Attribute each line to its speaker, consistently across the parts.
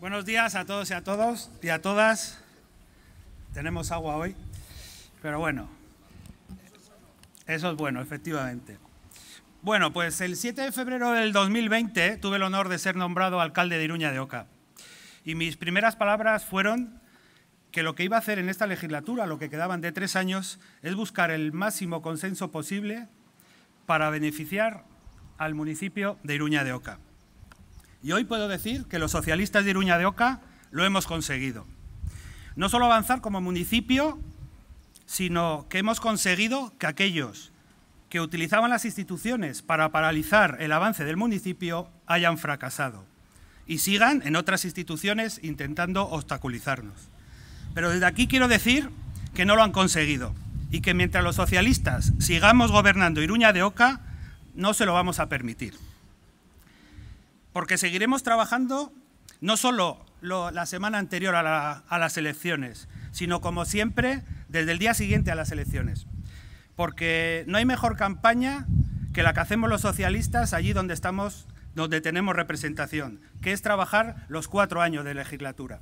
Speaker 1: Buenos días a todos y a todas. Tenemos agua hoy, pero bueno, eso es bueno, efectivamente. Bueno, pues el 7 de febrero del 2020 tuve el honor de ser nombrado alcalde de Iruña de Oca. Y mis primeras palabras fueron que lo que iba a hacer en esta legislatura, lo que quedaban de tres años, es buscar el máximo consenso posible para beneficiar al municipio de Iruña de Oca. Y hoy puedo decir que los socialistas de Iruña de Oca lo hemos conseguido. No solo avanzar como municipio, sino que hemos conseguido que aquellos que utilizaban las instituciones para paralizar el avance del municipio hayan fracasado y sigan en otras instituciones intentando obstaculizarnos. Pero desde aquí quiero decir que no lo han conseguido y que mientras los socialistas sigamos gobernando Iruña de Oca, no se lo vamos a permitir porque seguiremos trabajando no solo la semana anterior a, las elecciones, sino como siempre desde el día siguiente a las elecciones. Porque no hay mejor campaña que la que hacemos los socialistas allí donde estamos, donde tenemos representación, que es trabajar los cuatro años de legislatura.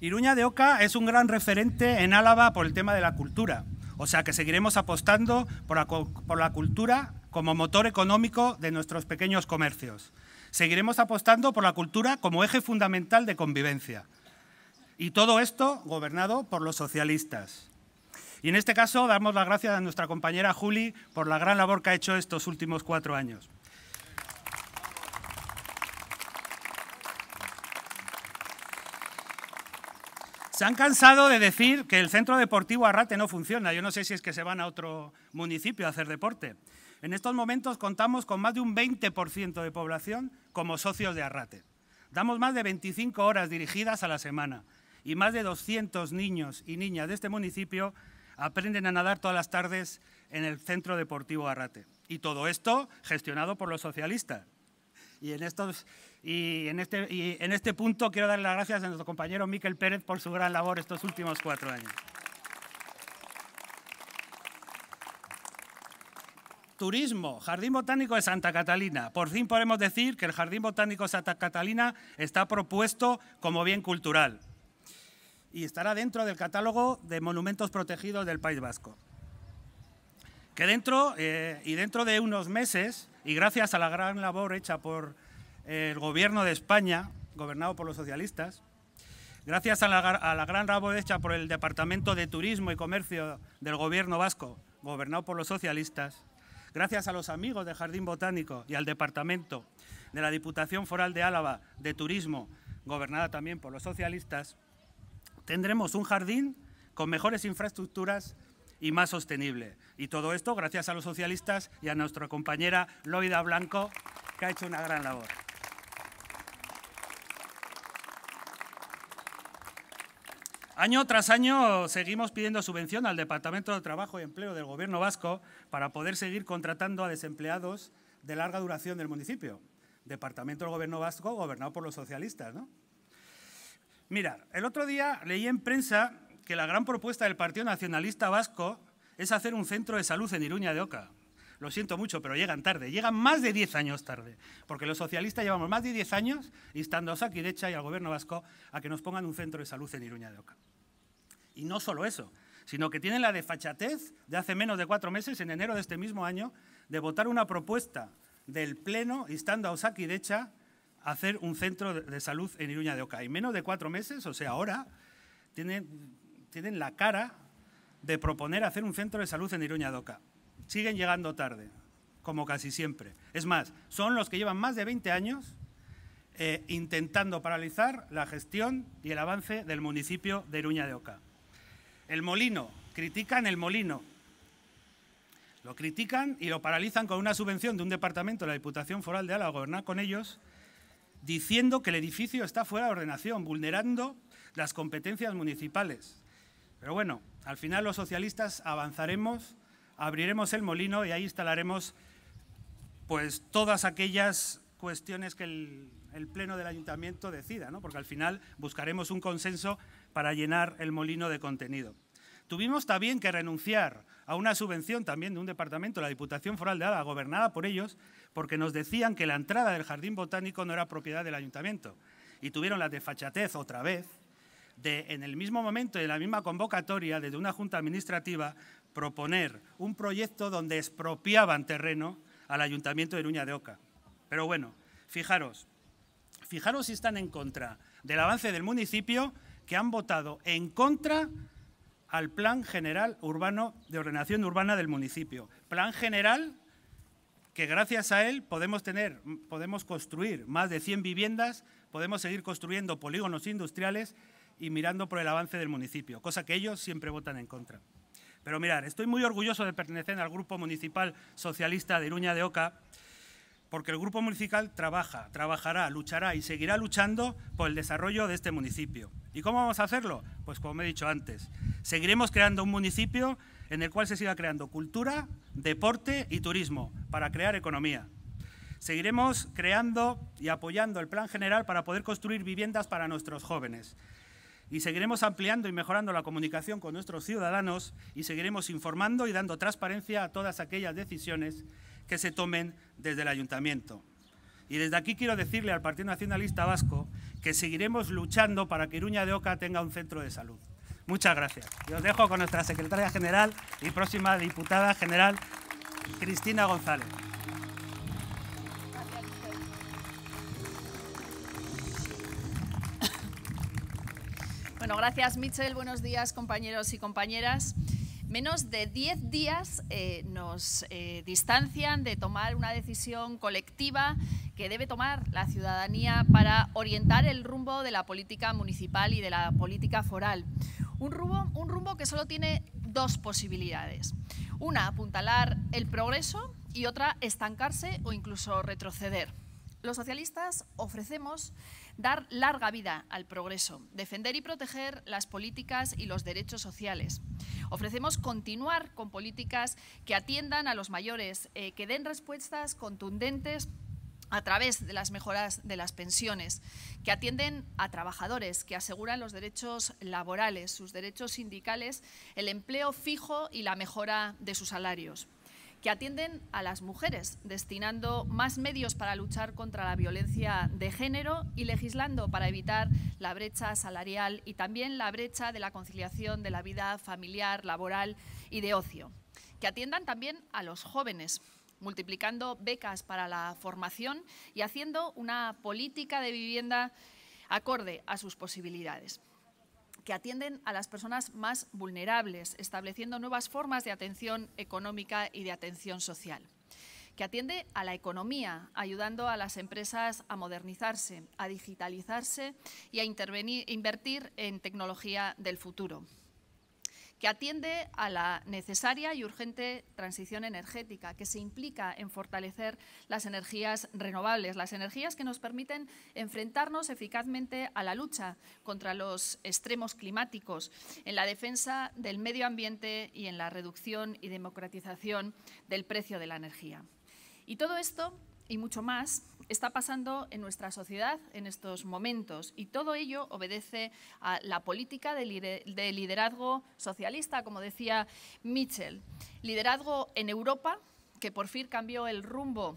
Speaker 1: Iruña de Oca es un gran referente en Álava por el tema de la cultura, o sea que seguiremos apostando por la cultura como motor económico de nuestros pequeños comercios. Seguiremos apostando por la cultura como eje fundamental de convivencia. Y todo esto gobernado por los socialistas. Y en este caso damos las gracias a nuestra compañera Juli por la gran labor que ha hecho estos últimos cuatro años. Se han cansado de decir que el centro deportivo Arrate no funciona. Yo no sé si es que se van a otro municipio a hacer deporte. En estos momentos contamos con más de un 20% de población como socios de Arrate. Damos más de 25 horas dirigidas a la semana y más de 200 niños y niñas de este municipio aprenden a nadar todas las tardes en el Centro Deportivo Arrate. Y todo esto gestionado por los socialistas. Y en, este, este, punto quiero dar las gracias a nuestro compañero Miquel Pérez por su gran labor estos últimos cuatro años. Turismo, Jardín Botánico de Santa Catalina. Por fin podemos decir que el Jardín Botánico de Santa Catalina está propuesto como bien cultural y estará dentro del catálogo de monumentos protegidos del País Vasco. Que dentro eh, y dentro de unos meses, y gracias a la gran labor hecha por el gobierno de España, gobernado por los socialistas, gracias a la gran labor hecha por el Departamento de Turismo y Comercio del gobierno vasco, gobernado por los socialistas, Gracias a los amigos del Jardín Botánico y al Departamento de la Diputación Foral de Álava de Turismo, gobernada también por los socialistas, tendremos un jardín con mejores infraestructuras y más sostenible. Y todo esto gracias a los socialistas y a nuestra compañera Loida Blanco, que ha hecho una gran labor. Año tras año seguimos pidiendo subvención al Departamento de Trabajo y Empleo del Gobierno vasco para poder seguir contratando a desempleados de larga duración del municipio. Departamento del Gobierno vasco gobernado por los socialistas, ¿no? Mira, el otro día leí en prensa que la gran propuesta del Partido Nacionalista Vasco es hacer un centro de salud en Iruña de Oca. Lo siento mucho, pero llegan tarde, llegan más de diez años tarde, porque los socialistas llevamos más de diez años instando a Saquidecha y al Gobierno vasco a que nos pongan un centro de salud en Iruña de Oca. Y no solo eso, sino que tienen la desfachatez de hace menos de cuatro meses, en enero de este mismo año, de votar una propuesta del Pleno instando a Osaki Decha a hacer un centro de salud en Iruña de Oca. Y menos de cuatro meses, o sea, ahora, tienen, tienen la cara de proponer hacer un centro de salud en Iruña de Oca. Siguen llegando tarde, como casi siempre. Es más, son los que llevan más de 20 años eh, intentando paralizar la gestión y el avance del municipio de Iruña de Oca. El molino, critican el molino. Lo critican y lo paralizan con una subvención de un departamento la Diputación Foral de Álava, gobernar con ellos, diciendo que el edificio está fuera de ordenación, vulnerando las competencias municipales. Pero bueno, al final los socialistas avanzaremos, abriremos el molino y ahí instalaremos pues todas aquellas cuestiones que el, el Pleno del Ayuntamiento decida, ¿no? porque al final buscaremos un consenso para llenar el molino de contenido. Tuvimos también que renunciar a una subvención también de un departamento, la Diputación Foral de Álava, gobernada por ellos, porque nos decían que la entrada del Jardín Botánico no era propiedad del ayuntamiento. Y tuvieron la desfachatez otra vez de, en el mismo momento, en la misma convocatoria, desde una junta administrativa, proponer un proyecto donde expropiaban terreno al ayuntamiento de Uña de Oca. Pero bueno, fijaros, fijaros si están en contra del avance del municipio que han votado en contra al Plan General Urbano de Ordenación Urbana del municipio. Plan general que gracias a él podemos tener, podemos construir más de 100 viviendas, podemos seguir construyendo polígonos industriales y mirando por el avance del municipio, cosa que ellos siempre votan en contra. Pero mirar, estoy muy orgulloso de pertenecer al Grupo Municipal Socialista de Iruña de Oca, porque el Grupo Municipal trabaja, trabajará, luchará y seguirá luchando por el desarrollo de este municipio. ¿Y cómo vamos a hacerlo? Pues como he dicho antes, seguiremos creando un municipio en el cual se siga creando cultura, deporte y turismo para crear economía. Seguiremos creando y apoyando el plan general para poder construir viviendas para nuestros jóvenes. Y seguiremos ampliando y mejorando la comunicación con nuestros ciudadanos y seguiremos informando y dando transparencia a todas aquellas decisiones que se tomen desde el ayuntamiento. Y desde aquí quiero decirle al Partido Nacionalista Vasco que seguiremos luchando para que Iruña de Oca tenga un centro de salud. Muchas gracias. Y os dejo con nuestra secretaria general y próxima diputada general, Cristina González.
Speaker 2: Bueno, gracias Michel, buenos días compañeros y compañeras. Menos de 10 días eh, nos eh, distancian de tomar una decisión colectiva que debe tomar la ciudadanía para orientar el rumbo de la política municipal y de la política foral. Un rumbo, un rumbo que solo tiene dos posibilidades. Una, apuntalar el progreso y otra, estancarse o incluso retroceder. Los socialistas ofrecemos dar larga vida al progreso, defender y proteger las políticas y los derechos sociales. Ofrecemos continuar con políticas que atiendan a los mayores, eh, que den respuestas contundentes a través de las mejoras de las pensiones, que atienden a trabajadores, que aseguran los derechos laborales, sus derechos sindicales, el empleo fijo y la mejora de sus salarios que atienden a las mujeres, destinando más medios para luchar contra la violencia de género y legislando para evitar la brecha salarial y también la brecha de la conciliación de la vida familiar, laboral y de ocio. Que atiendan también a los jóvenes, multiplicando becas para la formación y haciendo una política de vivienda acorde a sus posibilidades que atienden a las personas más vulnerables, estableciendo nuevas formas de atención económica y de atención social que atiende a la economía, ayudando a las empresas a modernizarse, a digitalizarse y a invertir en tecnología del futuro que atiende a la necesaria y urgente transición energética, que se implica en fortalecer las energías renovables, las energías que nos permiten enfrentarnos eficazmente a la lucha contra los extremos climáticos, en la defensa del medio ambiente y en la reducción y democratización del precio de la energía. Y todo esto y mucho más está pasando en nuestra sociedad en estos momentos y todo ello obedece a la política de liderazgo socialista, como decía Mitchell. Liderazgo en Europa, que por fin cambió el rumbo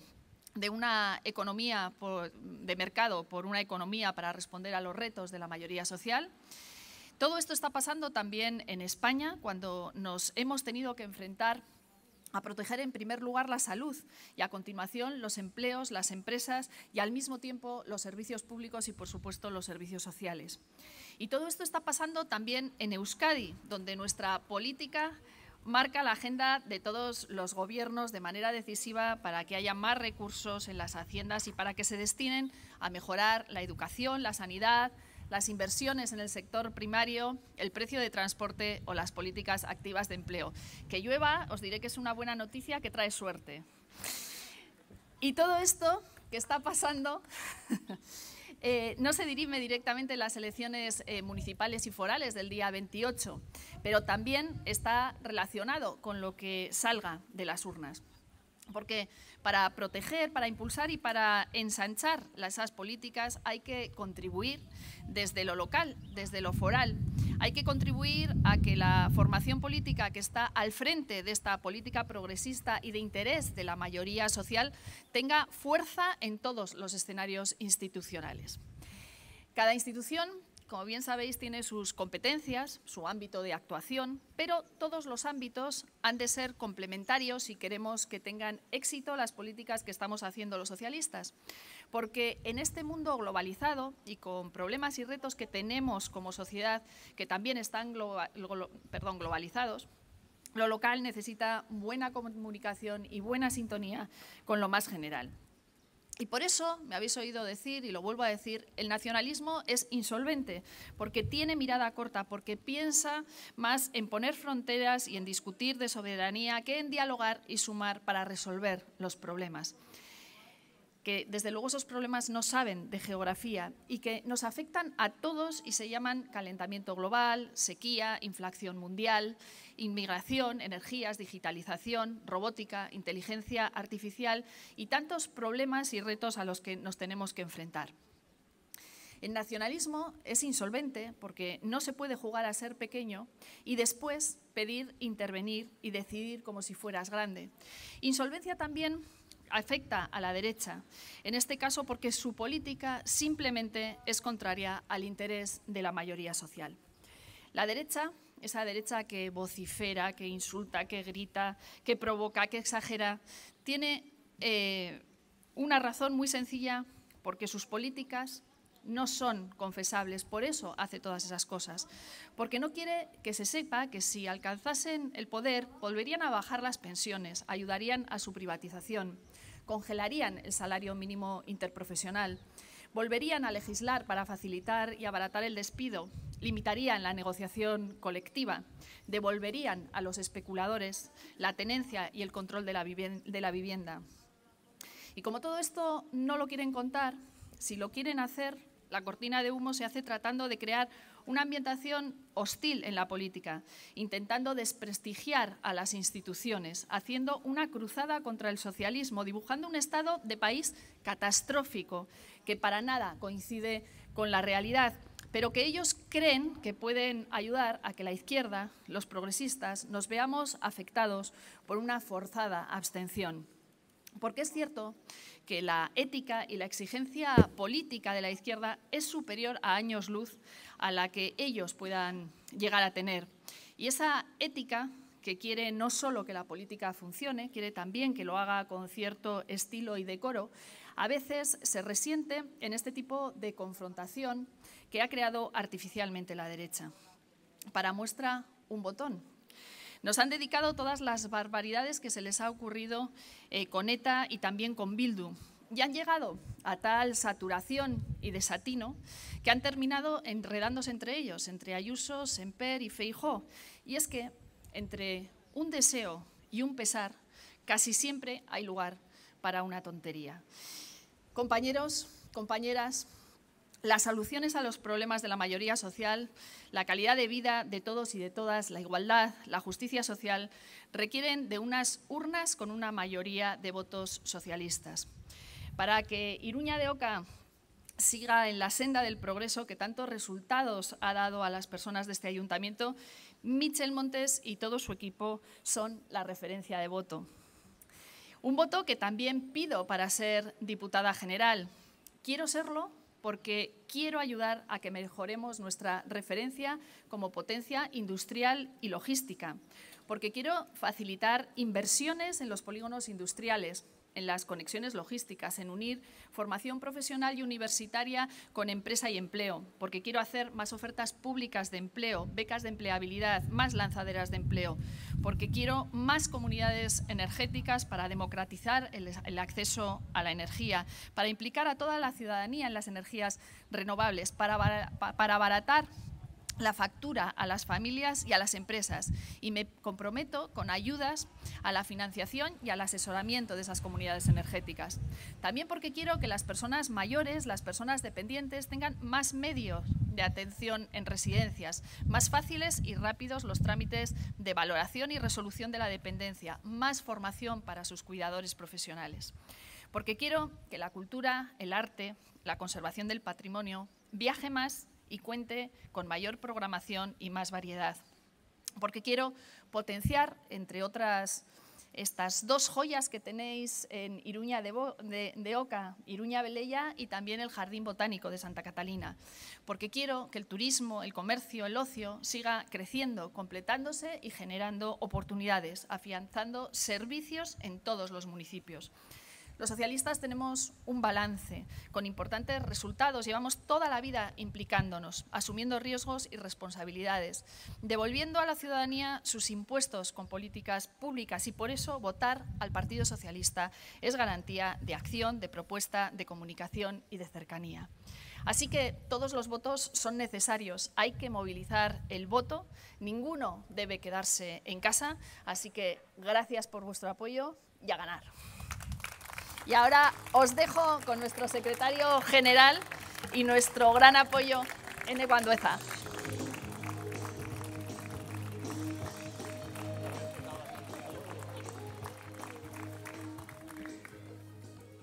Speaker 2: de una economía de mercado por una economía para responder a los retos de la mayoría social. Todo esto está pasando también en España, cuando nos hemos tenido que enfrentar a proteger en primer lugar la salud y a continuación los empleos, las empresas y al mismo tiempo los servicios públicos y por supuesto los servicios sociales. Y todo esto está pasando también en Euskadi, donde nuestra política marca la agenda de todos los gobiernos de manera decisiva para que haya más recursos en las haciendas y para que se destinen a mejorar la educación, la sanidad, las inversiones en el sector primario, el precio de transporte o las políticas activas de empleo. Que llueva, os diré que es una buena noticia que trae suerte. Y todo esto que está pasando eh, no se dirime directamente en las elecciones eh, municipales y forales del día 28, pero también está relacionado con lo que salga de las urnas. Porque para proteger, para impulsar y para ensanchar esas políticas hay que contribuir desde lo local, desde lo foral. Hay que contribuir a que la formación política que está al frente de esta política progresista y de interés de la mayoría social tenga fuerza en todos los escenarios institucionales. Cada institución como bien sabéis, tiene sus competencias, su ámbito de actuación, pero todos los ámbitos han de ser complementarios si queremos que tengan éxito las políticas que estamos haciendo los socialistas. Porque en este mundo globalizado y con problemas y retos que tenemos como sociedad, que también están perdón, globalizados, lo local necesita buena comunicación y buena sintonía con lo más general. Y por eso me habéis oído decir, y lo vuelvo a decir, el nacionalismo es insolvente, porque tiene mirada corta, porque piensa más en poner fronteras y en discutir de soberanía que en dialogar y sumar para resolver los problemas que desde luego esos problemas no saben de geografía y que nos afectan a todos y se llaman calentamiento global, sequía, inflación mundial, inmigración, energías, digitalización, robótica, inteligencia artificial y tantos problemas y retos a los que nos tenemos que enfrentar. El nacionalismo es insolvente porque no se puede jugar a ser pequeño y después pedir intervenir y decidir como si fueras grande. Insolvencia también afecta a la derecha, en este caso porque su política simplemente es contraria al interés de la mayoría social. La derecha, esa derecha que vocifera, que insulta, que grita, que provoca, que exagera, tiene eh, una razón muy sencilla, porque sus políticas no son confesables, por eso hace todas esas cosas, porque no quiere que se sepa que si alcanzasen el poder volverían a bajar las pensiones, ayudarían a su privatización, congelarían el salario mínimo interprofesional, volverían a legislar para facilitar y abaratar el despido, limitarían la negociación colectiva, devolverían a los especuladores la tenencia y el control de la, vivienda. Y como todo esto no lo quieren contar, si lo quieren hacer, la cortina de humo se hace tratando de crear una ambientación hostil en la política, intentando desprestigiar a las instituciones, haciendo una cruzada contra el socialismo, dibujando un estado de país catastrófico que para nada coincide con la realidad pero que ellos creen que pueden ayudar a que la izquierda, los progresistas, nos veamos afectados por una forzada abstención. Porque es cierto que la ética y la exigencia política de la izquierda es superior a años luz a la que ellos puedan llegar a tener. Y esa ética que quiere no solo que la política funcione, quiere también que lo haga con cierto estilo y decoro, a veces se resiente en este tipo de confrontación que ha creado artificialmente la derecha. Para muestra, un botón. Nos han dedicado todas las barbaridades que se les ha ocurrido eh, con ETA y también con Bildu. Y han llegado a tal saturación y desatino que han terminado enredándose entre ellos, entre Ayuso, Semper y Feijó. Y es que entre un deseo y un pesar casi siempre hay lugar para una tontería. Compañeros, compañeras, las soluciones a los problemas de la mayoría social, la calidad de vida de todos y de todas, la igualdad, la justicia social, requieren de unas urnas con una mayoría de votos socialistas. Para que Iruña de Oca siga en la senda del progreso que tantos resultados ha dado a las personas de este ayuntamiento, Michel Montes y todo su equipo son la referencia de voto. Un voto que también pido para ser diputada general. Quiero serlo porque quiero ayudar a que mejoremos nuestra referencia como potencia industrial y logística, porque quiero facilitar inversiones en los polígonos industriales, en las conexiones logísticas, en unir formación profesional y universitaria con empresa y empleo, porque quiero hacer más ofertas públicas de empleo, becas de empleabilidad, más lanzaderas de empleo, porque quiero más comunidades energéticas para democratizar el, acceso a la energía, para implicar a toda la ciudadanía en las energías renovables, para, para abaratar la factura a las familias y a las empresas y me comprometo con ayudas a la financiación y al asesoramiento de esas comunidades energéticas. También porque quiero que las personas mayores, las personas dependientes tengan más medios de atención en residencias, más fáciles y rápidos los trámites de valoración y resolución de la dependencia, más formación para sus cuidadores profesionales. Porque quiero que la cultura, el arte, la conservación del patrimonio viaje más y cuente con mayor programación y más variedad. Porque quiero potenciar, entre otras, estas dos joyas que tenéis en Iruña de, Oca, Iruña Belella y también el Jardín Botánico de Santa Catalina, porque quiero que el turismo, el comercio, el ocio siga creciendo, completándose y generando oportunidades, afianzando servicios en todos los municipios. Los socialistas tenemos un balance con importantes resultados. Llevamos toda la vida implicándonos, asumiendo riesgos y responsabilidades, devolviendo a la ciudadanía sus impuestos con políticas públicas y por eso votar al Partido Socialista es garantía de acción, de propuesta, de comunicación y de cercanía. Así que todos los votos son necesarios, hay que movilizar el voto, ninguno debe quedarse en casa, así que gracias por vuestro apoyo y a ganar. Y ahora os dejo con nuestro secretario general y nuestro gran apoyo, N. Guandueza.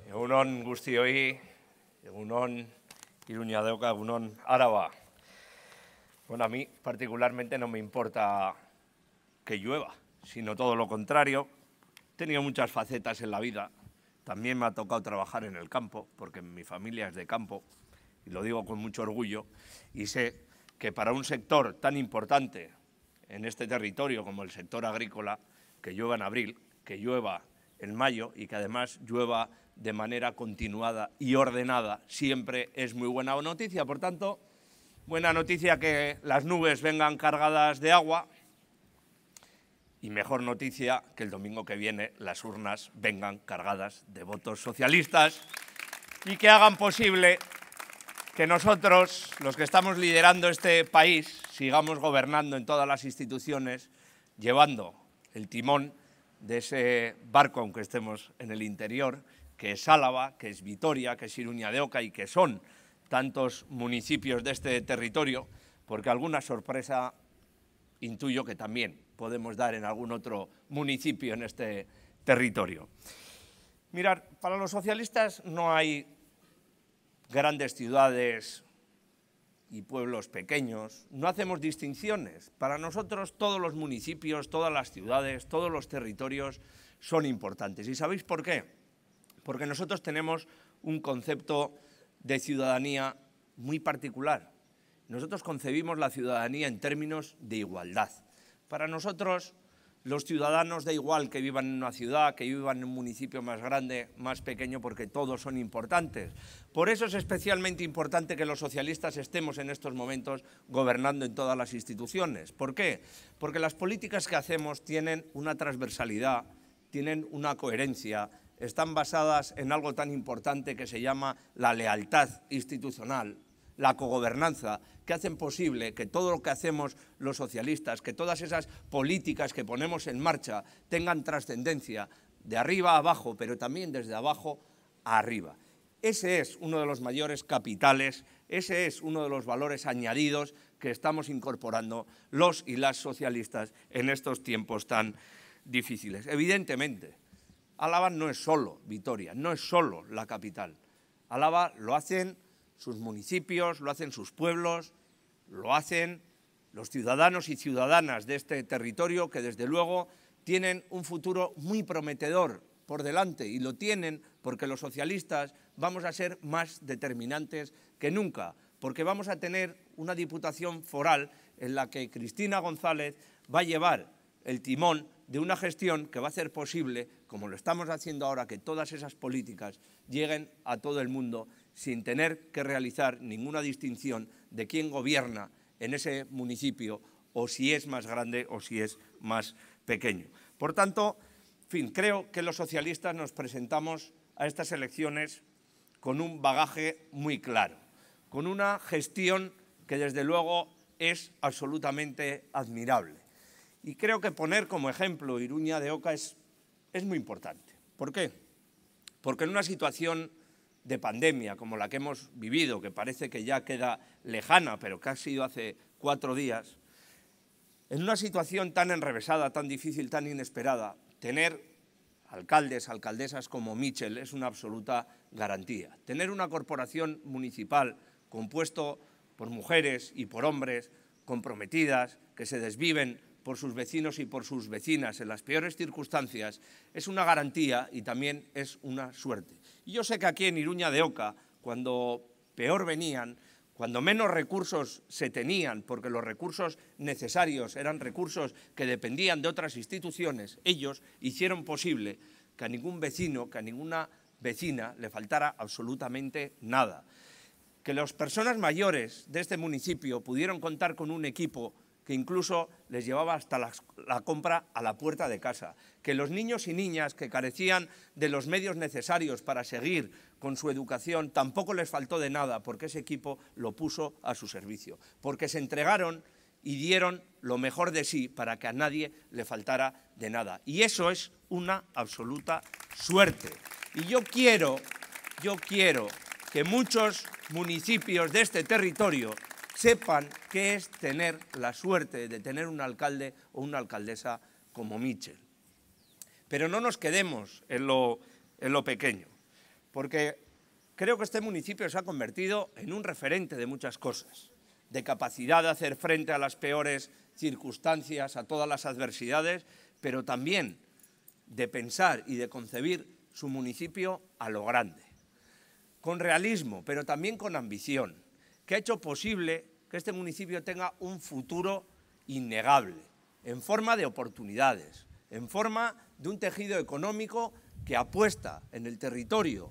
Speaker 3: Egunon egunon Araba. Bueno, a mí particularmente no me importa que llueva, sino todo lo contrario. He tenido muchas facetas en la vida, también me ha tocado trabajar en el campo, porque mi familia es de campo, y lo digo con mucho orgullo, y sé que para un sector tan importante en este territorio como el sector agrícola, que llueva en abril, que llueva en mayo y que además llueva de manera continuada y ordenada, siempre es muy buena noticia. Por tanto, buena noticia que las nubes vengan cargadas de agua y mejor noticia que el domingo que viene las urnas vengan cargadas de votos socialistas y que hagan posible que nosotros, los que estamos liderando este país, sigamos gobernando en todas las instituciones, llevando el timón de ese barco, aunque estemos en el interior, que es Álava, que es Vitoria, que es Iruña de Oca y que son tantos municipios de este territorio, porque alguna sorpresa intuyo que también podemos dar en algún otro municipio en este territorio. Mirar, para los socialistas no hay grandes ciudades y pueblos pequeños, no hacemos distinciones. Para nosotros todos los municipios, todas las ciudades, todos los territorios son importantes. ¿Y sabéis por qué? Porque nosotros tenemos un concepto de ciudadanía muy particular. Nosotros concebimos la ciudadanía en términos de igualdad. Para nosotros, los ciudadanos da igual que vivan en una ciudad, que vivan en un municipio más grande, más pequeño, porque todos son importantes. Por eso es especialmente importante que los socialistas estemos en estos momentos gobernando en todas las instituciones. ¿Por qué? Porque las políticas que hacemos tienen una transversalidad, tienen una coherencia, están basadas en algo tan importante que se llama la lealtad institucional, la cogobernanza, que hacen posible que todo lo que hacemos los socialistas, que todas esas políticas que ponemos en marcha tengan trascendencia de arriba a abajo, pero también desde abajo a arriba. Ese es uno de los mayores capitales, ese es uno de los valores añadidos que estamos incorporando los y las socialistas en estos tiempos tan difíciles. Evidentemente, Álava no es solo Vitoria, no es solo la capital. Álava lo hacen sus municipios, lo hacen sus pueblos, lo hacen los ciudadanos y ciudadanas de este territorio que desde luego tienen un futuro muy prometedor por delante y lo tienen porque los socialistas vamos a ser más determinantes que nunca, porque vamos a tener una diputación foral en la que Cristina González va a llevar el timón de una gestión que va a hacer posible, como lo estamos haciendo ahora, que todas esas políticas lleguen a todo el mundo sin tener que realizar ninguna distinción de quién gobierna en ese municipio o si es más grande o si es más pequeño. Por tanto, fin, creo que los socialistas nos presentamos a estas elecciones con un bagaje muy claro, con una gestión que desde luego es absolutamente admirable, y creo que poner como ejemplo Iruña de Oca es, es muy importante. ¿Por qué? Porque en una situación de pandemia como la que hemos vivido, que parece que ya queda lejana, pero que ha sido hace cuatro días, en una situación tan enrevesada, tan difícil, tan inesperada, tener alcaldes, alcaldesas como Mitchell es una absoluta garantía. Tener una corporación municipal compuesto por mujeres y por hombres comprometidas, que se desviven por sus vecinos y por sus vecinas en las peores circunstancias es una garantía y también es una suerte. Y yo sé que aquí en Iruña de Oca, cuando peor venían, cuando menos recursos se tenían, porque los recursos necesarios eran recursos que dependían de otras instituciones, ellos hicieron posible que a ningún vecino, que a ninguna vecina le faltara absolutamente nada. Que las personas mayores de este municipio pudieron contar con un equipo que incluso les llevaba hasta la, compra a la puerta de casa, que los niños y niñas que carecían de los medios necesarios para seguir con su educación tampoco les faltó de nada porque ese equipo lo puso a su servicio, porque se entregaron y dieron lo mejor de sí para que a nadie le faltara de nada. Y eso es una absoluta suerte. Y yo quiero, yo quiero que muchos municipios de este territorio sepan qué es tener la suerte de tener un alcalde o una alcaldesa como Michel. Pero no nos quedemos en lo, en lo pequeño, porque creo que este municipio se ha convertido en un referente de muchas cosas, de capacidad de hacer frente a las peores circunstancias, a todas las adversidades, pero también de pensar y de concebir su municipio a lo grande, con realismo, pero también con ambición, que ha hecho posible que este municipio tenga un futuro innegable, en forma de oportunidades, en forma de un tejido económico que apuesta en el territorio,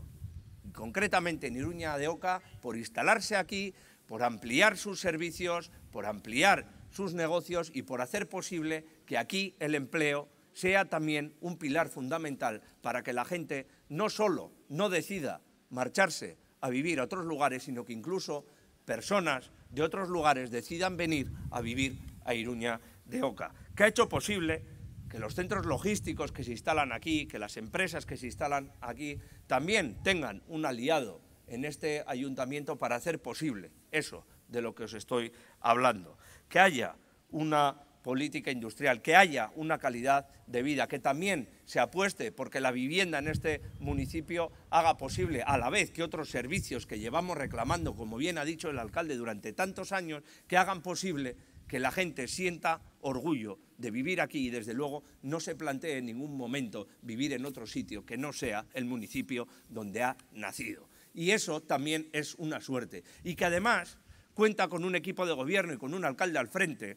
Speaker 3: concretamente en Iruña de Oca, por instalarse aquí, por ampliar sus servicios, por ampliar sus negocios y por hacer posible que aquí el empleo sea también un pilar fundamental para que la gente no solo no decida marcharse a vivir a otros lugares, sino que incluso personas de otros lugares decidan venir a vivir a Iruña de Oca, que ha hecho posible que los centros logísticos que se instalan aquí, que las empresas que se instalan aquí, también tengan un aliado en este ayuntamiento para hacer posible eso de lo que os estoy hablando. Que haya una política industrial, que haya una calidad de vida, que también se apueste porque la vivienda en este municipio haga posible, a la vez que otros servicios que llevamos reclamando, como bien ha dicho el alcalde durante tantos años, que hagan posible que la gente sienta orgullo de vivir aquí y desde luego no se plantee en ningún momento vivir en otro sitio que no sea el municipio donde ha nacido. Y eso también es una suerte. Y que además cuenta con un equipo de gobierno y con un alcalde al frente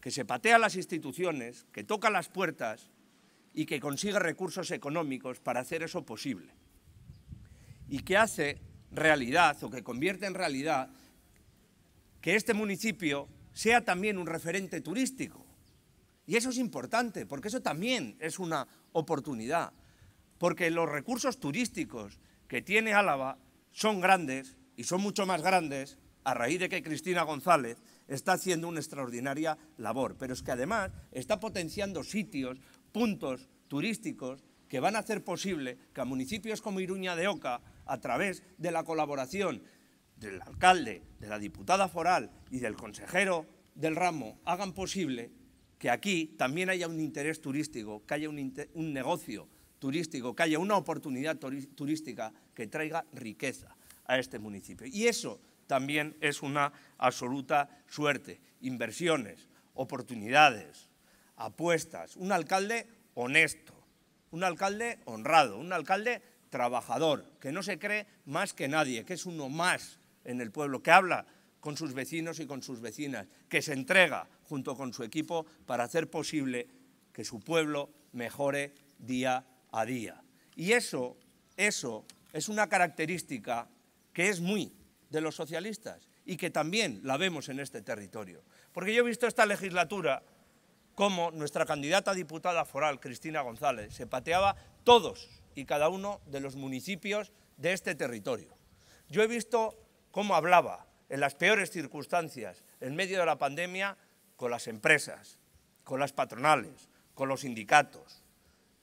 Speaker 3: que se patea las instituciones, que toca las puertas y que consigue recursos económicos para hacer eso posible. Y que hace realidad o que convierte en realidad que este municipio sea también un referente turístico. Y eso es importante, porque eso también es una oportunidad, porque los recursos turísticos que tiene Álava son grandes y son mucho más grandes a raíz de que Cristina González está haciendo una extraordinaria labor, pero es que además está potenciando sitios, puntos turísticos que van a hacer posible que a municipios como Iruña de Oca, a través de la colaboración del alcalde, de la diputada foral y del consejero del ramo, hagan posible que aquí también haya un interés turístico, que haya un, un negocio turístico, que haya una oportunidad turística que traiga riqueza a este municipio. Y eso también es una absoluta suerte. Inversiones, oportunidades, apuestas. Un alcalde honesto, un alcalde honrado, un alcalde trabajador, que no se cree más que nadie, que es uno más en el pueblo, que habla con sus vecinos y con sus vecinas, que se entrega junto con su equipo para hacer posible que su pueblo mejore día a día. Y eso, eso es una característica que es muy de los socialistas y que también la vemos en este territorio. Porque yo he visto esta legislatura como nuestra candidata diputada foral, Cristina González, se pateaba todos y cada uno de los municipios de este territorio. Yo he visto cómo hablaba en las peores circunstancias, en medio de la pandemia, con las empresas, con las patronales, con los sindicatos,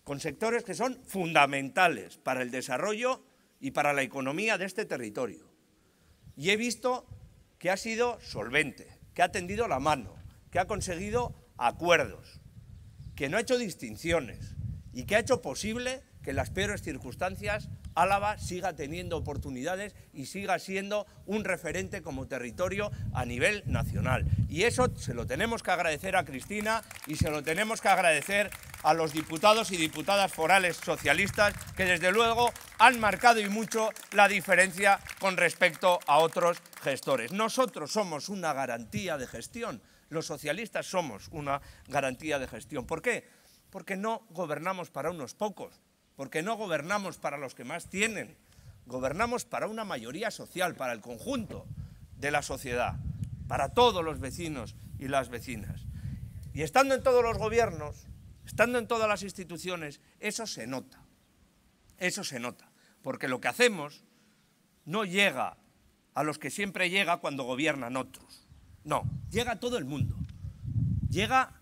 Speaker 3: con sectores que son fundamentales para el desarrollo y para la economía de este territorio y he visto que ha sido solvente, que ha tendido la mano, que ha conseguido acuerdos, que no ha hecho distinciones y que ha hecho posible que en las peores circunstancias Álava siga teniendo oportunidades y siga siendo un referente como territorio a nivel nacional. Y eso se lo tenemos que agradecer a Cristina y se lo tenemos que agradecer a los diputados y diputadas forales socialistas que desde luego han marcado y mucho la diferencia con respecto a otros gestores. Nosotros somos una garantía de gestión, los socialistas somos una garantía de gestión. ¿Por qué? Porque no gobernamos para unos pocos, porque no gobernamos para los que más tienen, gobernamos para una mayoría social, para el conjunto de la sociedad, para todos los vecinos y las vecinas. Y estando en todos los gobiernos, estando en todas las instituciones, eso se nota. Eso se nota, porque lo que hacemos no llega a los que siempre llega cuando gobiernan otros. No, llega a todo el mundo. Llega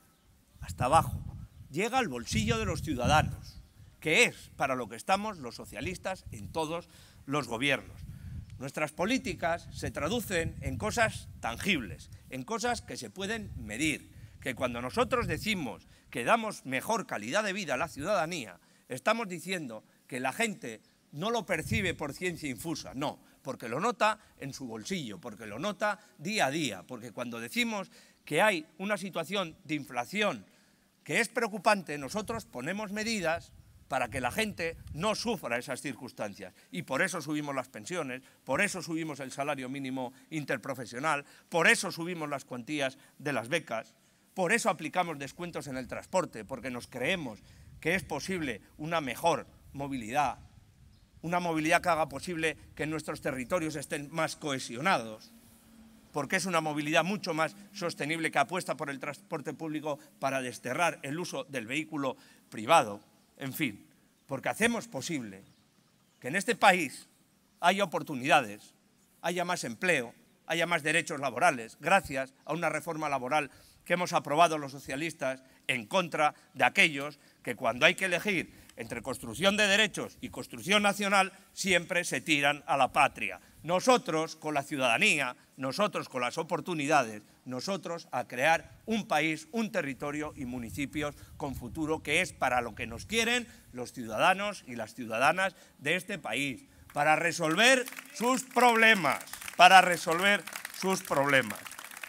Speaker 3: hasta abajo. Llega al bolsillo de los ciudadanos, que es para lo que estamos los socialistas en todos los gobiernos. Nuestras políticas se traducen en cosas tangibles, en cosas que se pueden medir, que cuando nosotros decimos que damos mejor calidad de vida a la ciudadanía, estamos diciendo que la gente no lo percibe por ciencia infusa, no, porque lo nota en su bolsillo, porque lo nota día a día, porque cuando decimos que hay una situación de inflación que es preocupante, nosotros ponemos medidas para que la gente no sufra esas circunstancias. Y por eso subimos las pensiones, por eso subimos el salario mínimo interprofesional, por eso subimos las cuantías de las becas, por eso aplicamos descuentos en el transporte, porque nos creemos que es posible una mejor movilidad, una movilidad que haga posible que nuestros territorios estén más cohesionados, porque es una movilidad mucho más sostenible que apuesta por el transporte público para desterrar el uso del vehículo privado, en fin, porque hacemos posible que en este país haya oportunidades, haya más empleo, haya más derechos laborales, gracias a una reforma laboral que hemos aprobado los socialistas en contra de aquellos que cuando hay que elegir entre construcción de derechos y construcción nacional siempre se tiran a la patria. Nosotros con la ciudadanía, nosotros con las oportunidades, nosotros a crear un país, un territorio y municipios con futuro que es para lo que nos quieren los ciudadanos y las ciudadanas de este país, para resolver sus problemas, para resolver sus problemas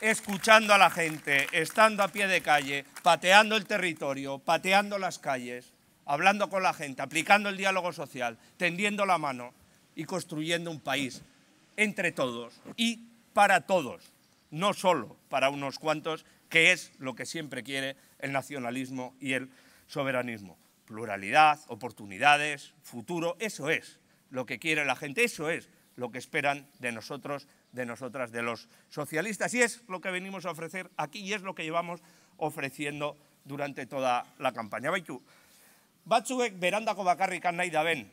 Speaker 3: escuchando a la gente, estando a pie de calle, pateando el territorio, pateando las calles, hablando con la gente, aplicando el diálogo social, tendiendo la mano y construyendo un país entre todos y para todos, no solo para unos cuantos, que es lo que siempre quiere el nacionalismo y el soberanismo. Pluralidad, oportunidades, futuro, eso es lo que quiere la gente, eso es lo que esperan de nosotros, de nosotras, de los socialistas. Y es lo que venimos a ofrecer aquí y es lo que llevamos ofreciendo durante toda la campaña. batzuek berandako bakarrikan nahi daben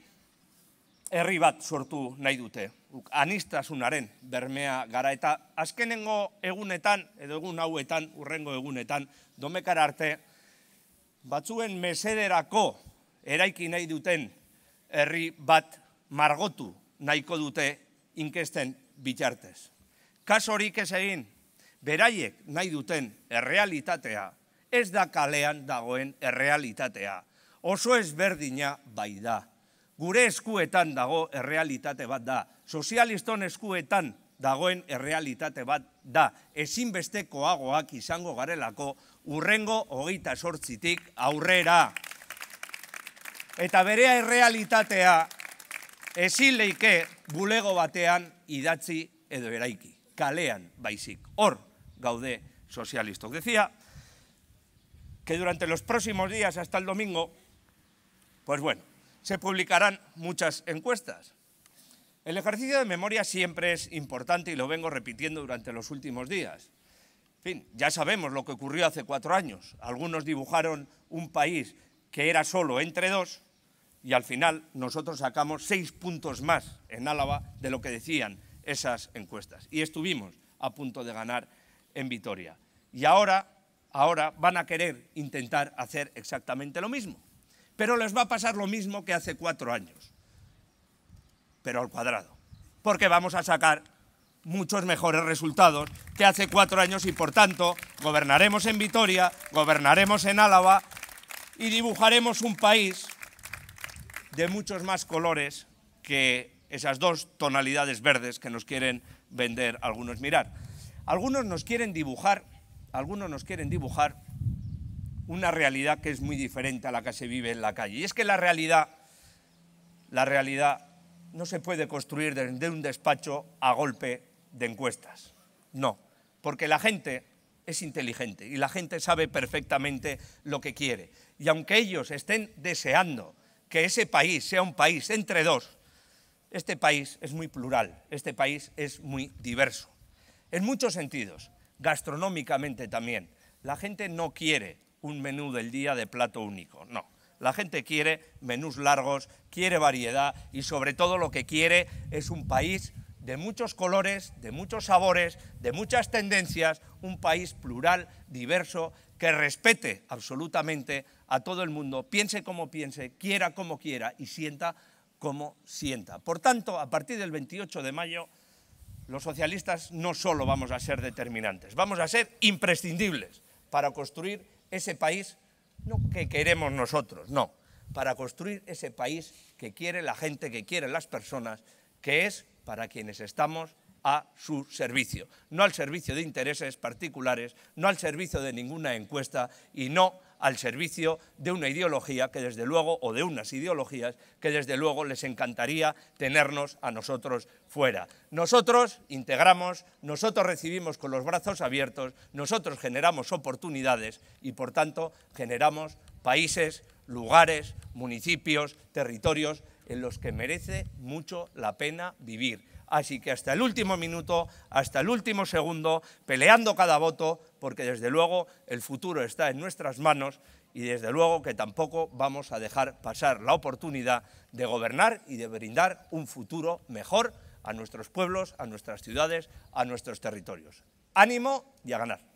Speaker 3: herri bat sortu nahi dute. Anistasunaren bermea gara eta azkenengo egunetan edo egun hauetan, urrengo egunetan, domekar arte, batzuen mesederako eraiki nahi duten herri bat margotu nahiko dute inkesten bitartez. Kasorik ez egin, beraiek nahi duten errealitatea, ez da kalean dagoen errealitatea. Oso ezberdina bai da, gure eskuetan dago errealitate bat da, sozialiston eskuetan dagoen errealitate bat da, ezinbestekoagoak izango garelako urrengo hogeita sortzitik aurrera. Eta berea errealitatea ezinleike bulego batean idatzi edo eraiki, kalean baizik. Hor gaude sozialistok. Decía que durante los próximos días hasta el domingo... Pues bueno, se publicarán muchas encuestas. El ejercicio de memoria siempre es importante y lo vengo repitiendo durante los últimos días. En fin, ya sabemos lo que ocurrió hace cuatro años. Algunos dibujaron un país que era solo entre dos y al final nosotros sacamos seis puntos más en Álava de lo que decían esas encuestas. Y estuvimos a punto de ganar en Vitoria. Y ahora, ahora van a querer intentar hacer exactamente lo mismo. Pero les va a pasar lo mismo que hace cuatro años, pero al cuadrado, porque vamos a sacar muchos mejores resultados que hace cuatro años y por tanto gobernaremos en Vitoria, gobernaremos en Álava y dibujaremos un país de muchos más colores que esas dos tonalidades verdes que nos quieren vender algunos. Mirar, algunos nos quieren dibujar, algunos nos quieren dibujar una realidad que es muy diferente a la que se vive en la calle. Y es que la realidad, la realidad no se puede construir desde un despacho a golpe de encuestas. No, porque la gente es inteligente y la gente sabe perfectamente lo que quiere. Y aunque ellos estén deseando que ese país sea un país entre dos, este país es muy plural, este país es muy diverso. En muchos sentidos, gastronómicamente también. La gente no quiere un menú del día de plato único, no. La gente quiere menús largos, quiere variedad y sobre todo lo que quiere es un país de muchos colores, de muchos sabores, de muchas tendencias, un país plural, diverso, que respete absolutamente a todo el mundo, piense como piense, quiera como quiera y sienta como sienta. Por tanto, a partir del 28 de mayo, los socialistas no solo vamos a ser determinantes, vamos a ser imprescindibles para construir ese país no que queremos nosotros, no, para construir ese país que quiere la gente, que quiere las personas, que es para quienes estamos a su servicio, no al servicio de intereses particulares, no al servicio de ninguna encuesta y no al servicio de una ideología que desde luego, o de unas ideologías, que desde luego les encantaría tenernos a nosotros fuera. Nosotros integramos, nosotros recibimos con los brazos abiertos, nosotros generamos oportunidades y por tanto generamos países, lugares, municipios, territorios en los que merece mucho la pena vivir. Así que hasta el último minuto, hasta el último segundo, peleando cada voto, porque desde luego el futuro está en nuestras manos y desde luego que tampoco vamos a dejar pasar la oportunidad de gobernar y de brindar un futuro mejor a nuestros pueblos, a nuestras ciudades, a nuestros territorios. Ánimo y a ganar.